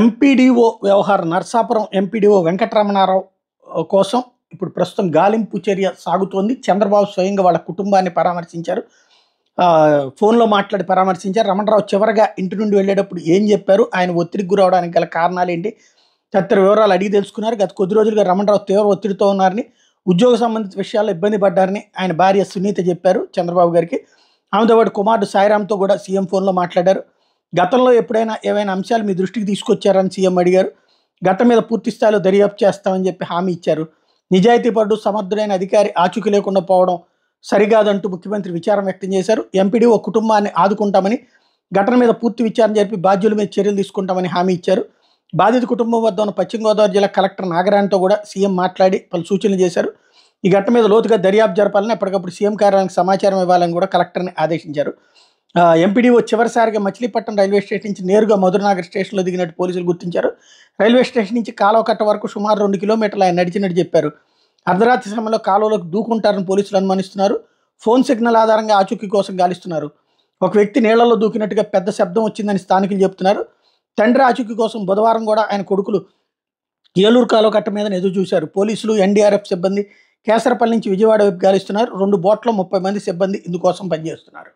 MPDO వ్యవహారం Narsapuram MPDO Venkataramanarao కోసం ఇప్పుడు ప్రస్తుతం గాలింపు చర్య సాగుతోంది చంద్రబాబు స్వయంగా వాళ్ళ కుటుంబాన్ని పరామర్శించారు ఫోన్లో మాట్లాడి పరామర్శించారు రమణరావు చివరగా ఇంటి నుండి వెళ్ళేటప్పుడు ఏం చెప్పారు ఆయన ఒత్తిడికి గురవడానికి గల కారణాలు ఏంటి తదితర వివరాలు అడిగి తెలుసుకున్నారు గత కొద్ది రోజులుగా రమణరావు తీవ్ర ఒత్తిడితో ఉన్నారని ఉద్యోగ సంబంధిత విషయాల్లో ఇబ్బంది పడ్డారని ఆయన భార్య సునీత చెప్పారు చంద్రబాబు గారికి ఆమెతో పాటు కుమారుడు సాయిరామ్తో కూడా సీఎం ఫోన్లో మాట్లాడారు గతంలో ఎప్పుడైనా ఏవైనా అంశాలు మీ దృష్టికి తీసుకొచ్చారని సీఎం అడిగారు గతం మీద పూర్తి స్థాయిలో దర్యాప్తు చేస్తామని చెప్పి హామీ ఇచ్చారు నిజాయితీపడు సమర్థుడైన అధికారి ఆచూకీ లేకుండా పోవడం సరికాదంటూ ముఖ్యమంత్రి విచారం వ్యక్తం చేశారు ఎంపీడీ ఓ కుటుంబాన్ని ఆదుకుంటామని ఘటన మీద పూర్తి విచారణ జరిపి బాధ్యుల మీద చర్యలు తీసుకుంటామని హామీ ఇచ్చారు బాధిత కుటుంబం వద్ద ఉన్న పశ్చిమ గోదావరి జిల్లా కలెక్టర్ నాగరాణ్తో కూడా సీఎం మాట్లాడి పలు సూచనలు చేశారు ఈ ఘటన మీద లోతుగా దర్యాప్తు జరపాలని ఎప్పటికప్పుడు సీఎం కార్యాలయానికి సమాచారం ఇవ్వాలని కూడా కలెక్టర్ని ఆదేశించారు ఎంపీడీఓ చివరిసారిగా మచిలీపట్నం రైల్వే స్టేషన్ నుంచి నేరుగా మధురనగర్ స్టేషన్లో దిగినట్టు పోలీసులు గుర్తించారు రైల్వే స్టేషన్ నుంచి కాలువకట్ట వరకు సుమారు రెండు కిలోమీటర్లు ఆయన నడిచినట్టు చెప్పారు అర్ధరాత్రి సమయంలో కాలువలోకి దూకుంటారని పోలీసులు అనుమానిస్తున్నారు ఫోన్ సిగ్నల్ ఆధారంగా ఆచూకీ కోసం గాలిస్తున్నారు ఒక వ్యక్తి నీళ్లలో దూకినట్టుగా పెద్ద శబ్దం వచ్చిందని స్థానికులు చెబుతున్నారు తండ్రి ఆచూకీ కోసం బుధవారం కూడా ఆయన కొడుకులు ఏలూరు కాలువకట్ట మీద ఎదురు చూశారు పోలీసులు ఎన్డీఆర్ఎఫ్ సిబ్బంది కేసరపల్లి నుంచి విజయవాడ వైపు గాలిస్తున్నారు రెండు బోట్ల ముప్పై మంది సిబ్బంది ఇందుకోసం పనిచేస్తున్నారు